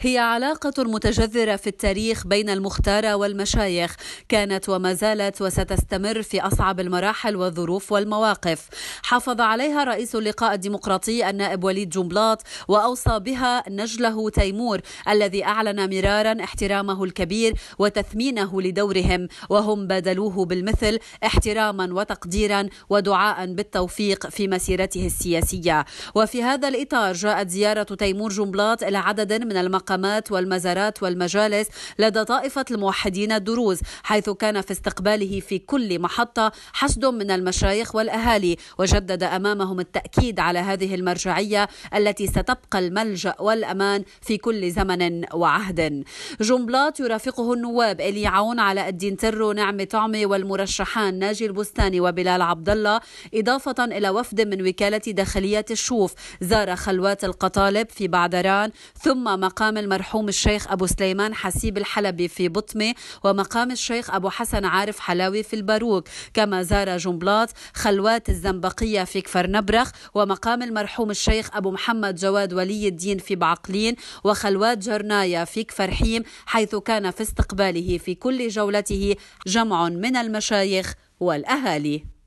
هي علاقة متجذرة في التاريخ بين المختارة والمشايخ كانت وما زالت وستستمر في أصعب المراحل والظروف والمواقف حافظ عليها رئيس اللقاء الديمقراطي النائب وليد جنبلاط وأوصى بها نجله تيمور الذي أعلن مرارا احترامه الكبير وتثمينه لدورهم وهم بادلوه بالمثل احتراما وتقديرا ودعاء بالتوفيق في مسيرته السياسية وفي هذا الإطار جاءت زيارة تيمور جنبلاط إلى عدد من المقاطع المقامات والمزارات والمجالس لدى طائفة الموحدين الدروز حيث كان في استقباله في كل محطة حشد من المشايخ والأهالي وجدد أمامهم التأكيد على هذه المرجعية التي ستبقى الملجأ والأمان في كل زمن وعهد جنبلاط يرافقه النواب إلي عون علاء الدين ترو نعم طعمي والمرشحان ناجي البستاني وبلال عبد الله إضافة إلى وفد من وكالة داخلية الشوف زار خلوات القطالب في بعدران ثم مقام المرحوم الشيخ أبو سليمان حسيب الحلبي في بطمة ومقام الشيخ أبو حسن عارف حلاوي في الباروك كما زار جنبلاط خلوات الزنبقية في كفر نبرخ ومقام المرحوم الشيخ أبو محمد جواد ولي الدين في بعقلين وخلوات جرنايا في كفر حيم حيث كان في استقباله في كل جولته جمع من المشايخ والأهالي